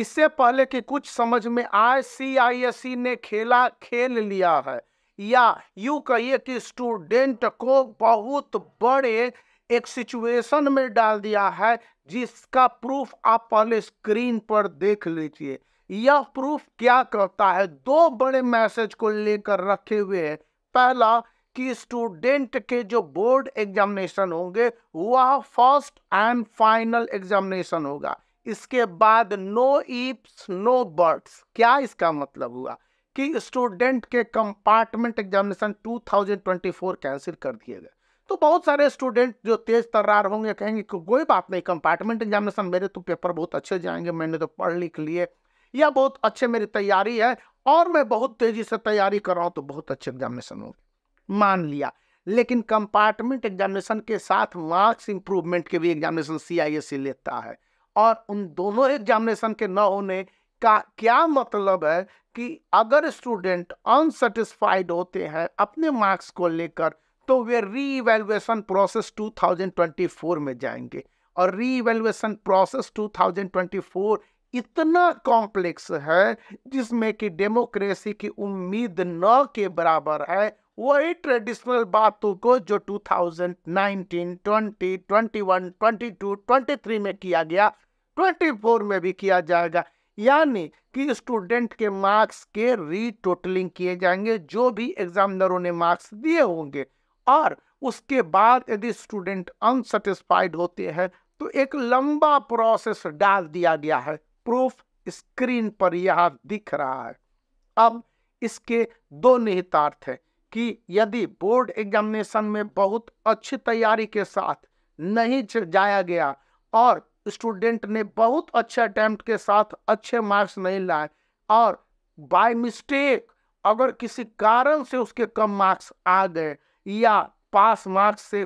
इससे पहले कि कुछ समझ में आए सी e ने खेला खेल लिया है या यू कहिए कि स्टूडेंट को बहुत बड़े एक सिचुएशन में डाल दिया है जिसका प्रूफ आप पहले स्क्रीन पर देख लीजिए यह प्रूफ क्या कहता है दो बड़े मैसेज को लेकर रखे हुए हैं पहला कि स्टूडेंट के जो बोर्ड एग्जामिनेशन होंगे वह फर्स्ट एंड फाइनल एग्जामिनेशन होगा इसके बाद नो ईप्स नो बर्ड्स क्या इसका मतलब हुआ कि स्टूडेंट के कंपार्टमेंट एग्जामिनेशन 2024 कैंसिल कर दिए गए तो बहुत सारे स्टूडेंट जो तेज तर्रार होंगे कहेंगे कि कोई बात नहीं कंपार्टमेंट एग्जामिनेशन मेरे तो पेपर बहुत अच्छे जाएंगे मैंने तो पढ़ लिख लिए या बहुत अच्छे मेरी तैयारी है और मैं बहुत तेजी से तैयारी कर रहा हूँ तो बहुत अच्छे एग्जामिनेशन होंगे मान लिया लेकिन कंपार्टमेंट एग्जामिनेशन के साथ मार्क्स इंप्रूवमेंट के भी एग्जामिनेशन सी e लेता है और उन दोनों एग्जामिनेशन के न होने का क्या मतलब है कि अगर स्टूडेंट अनसेटिस्फाइड होते हैं अपने मार्क्स को लेकर तो वे री इवेल्युएसन प्रोसेस 2024 में जाएंगे और री इवेलुएसन प्रोसेस 2024 इतना कॉम्प्लेक्स है जिसमें कि डेमोक्रेसी की उम्मीद न के बराबर है वही ट्रेडिशनल बातों को जो 2019, 20, 21, 22, 23 में किया गया 24 में भी किया जाएगा यानी कि स्टूडेंट के मार्क्स के रीटोटलिंग किए जाएंगे जो भी एग्जामिनरों ने मार्क्स दिए होंगे और उसके बाद यदि स्टूडेंट अनसेटिस्फाइड होते हैं तो एक लंबा प्रोसेस डाल दिया गया है प्रूफ स्क्रीन पर यह दिख रहा है अब इसके दो निहितार्थ हैं कि यदि बोर्ड एग्जामिनेशन में बहुत अच्छी तैयारी के साथ नहीं जाया गया और स्टूडेंट ने बहुत अच्छे अटैम्प्ट के साथ अच्छे मार्क्स नहीं लाए और बाय मिस्टेक अगर किसी कारण से उसके कम मार्क्स आ गए या पास मार्क्स से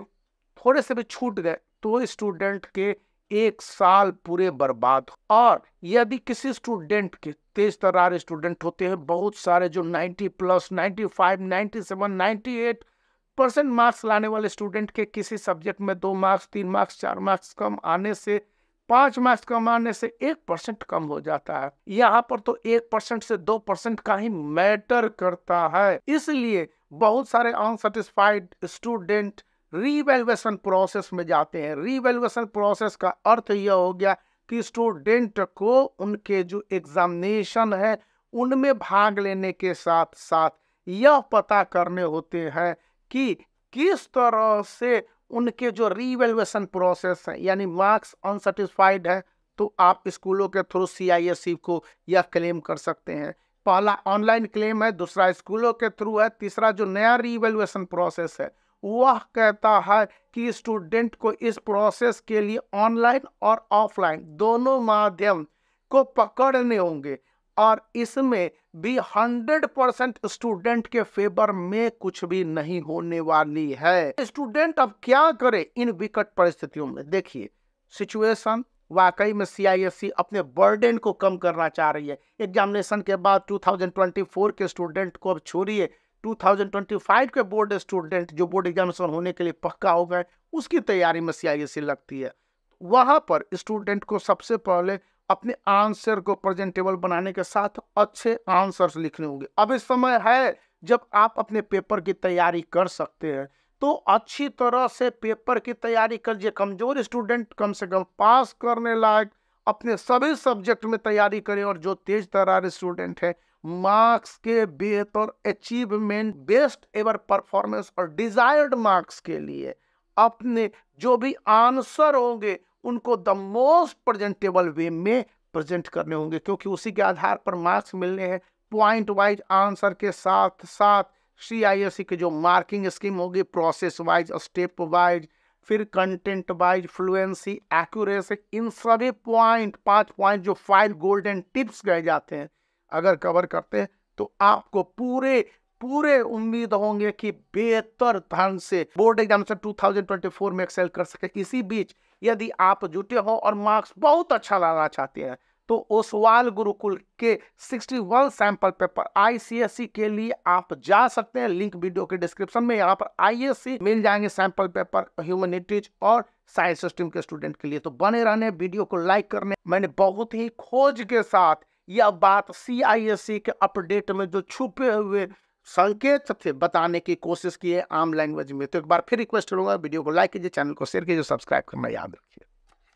थोड़े से भी छूट गए तो स्टूडेंट के एक साल पूरे बर्बाद और यदि किसी स्टूडेंट के तेज तरार स्टूडेंट होते हैं बहुत सारे जो 90 प्लस 95, 97, 98 परसेंट मार्क्स लाने वाले स्टूडेंट के किसी सब्जेक्ट में दो मार्क्स तीन मार्क्स चार मार्क्स कम आने से पांच मार्क्स कमाने से एक परसेंट कम हो जाता है यहाँ पर तो एक परसेंट से दो परसेंट का ही मैटर करता है इसलिए बहुत सारे अनसेटिस्फाइड स्टूडेंट रिवेल्युएशन प्रोसेस में जाते हैं रिवेल्युएशन प्रोसेस का अर्थ यह हो गया कि स्टूडेंट को उनके जो एग्जामिनेशन है उनमें भाग लेने के साथ साथ यह पता करने होते हैं कि किस तरह से उनके जो रीवेलुएसन प्रोसेस है यानी मार्क्स अनसेटिस्फाइड है तो आप स्कूलों के थ्रू सी आई एस को यह क्लेम कर सकते हैं पहला ऑनलाइन क्लेम है दूसरा स्कूलों के थ्रू है तीसरा जो नया रीवेलुएसन प्रोसेस है वह कहता है कि स्टूडेंट को इस प्रोसेस के लिए ऑनलाइन और ऑफलाइन दोनों माध्यम को पकड़ने होंगे और इसमें भी 100 परसेंट स्टूडेंट के फेवर में कुछ भी नहीं होने वाली है स्टूडेंट अब क्या करे इन विकट परिस्थितियों में देखिए सिचुएशन वाकई में सी अपने बर्डन को कम करना चाह रही है एग्जामिनेशन के बाद 2024 के स्टूडेंट को अब छोड़िए 2025 के बोर्ड स्टूडेंट जो बोर्ड एग्जामिनेशन होने के लिए पक्का हो गए उसकी तैयारी में सी लगती है वहाँ पर स्टूडेंट को सबसे पहले अपने आंसर को प्रेजेंटेबल बनाने के साथ अच्छे आंसर्स लिखने होंगे अब इस समय है जब आप अपने पेपर की तैयारी कर सकते हैं तो अच्छी तरह से पेपर की तैयारी करिए कमज़ोर स्टूडेंट कम से कम पास करने लायक अपने सभी सब्जेक्ट में तैयारी करें और जो तेज तरार स्टूडेंट है मार्क्स के बेहतर अचीवमेंट बेस्ट एवर परफॉर्मेंस और डिजायर्ड मार्क्स के लिए अपने जो भी आंसर होंगे उनको द मोस्ट प्रेजेंटेबल वे में प्रेजेंट करने होंगे क्योंकि उसी के आधार पर मार्क्स मिलने हैं पॉइंट वाइज आंसर के साथ साथ सी e की जो मार्किंग स्कीम होगी प्रोसेस वाइज स्टेप वाइज फिर कंटेंट वाइज फ्लुएंसी एक्यूरेसी इन सभी पॉइंट पांच पॉइंट जो फाइव गोल्डन टिप्स कहे जाते हैं अगर कवर करते हैं तो आपको पूरे पूरे उम्मीद होंगे कि बेहतर ढंग से बोर्ड एग्जाम से 2024 में एक्सेल कर सके इसी बीच यदि आप जुटे हो और मार्क्स बहुत अच्छा लाना चाहते हैं तो ओसवाल गुरुकुल के 61 सैंपल पेपर आईसीएसई के लिए आप जा सकते हैं लिंक वीडियो के डिस्क्रिप्शन में यहाँ पर आईएससी मिल जाएंगे सैंपल पेपर ह्यूमनिटीज और साइंस सिस्टम के स्टूडेंट के लिए तो बने रहने वीडियो को लाइक करने मैंने बहुत ही खोज के साथ यह बात सी के अपडेट में जो छुपे हुए संकेत सबसे बताने की कोशिश की है आम लैंग्वेज में तो एक बार फिर रिक्वेस्ट करूंगा वीडियो को लाइक कीजिए चैनल को शेयर कीजिए सब्सक्राइब करना याद रखिए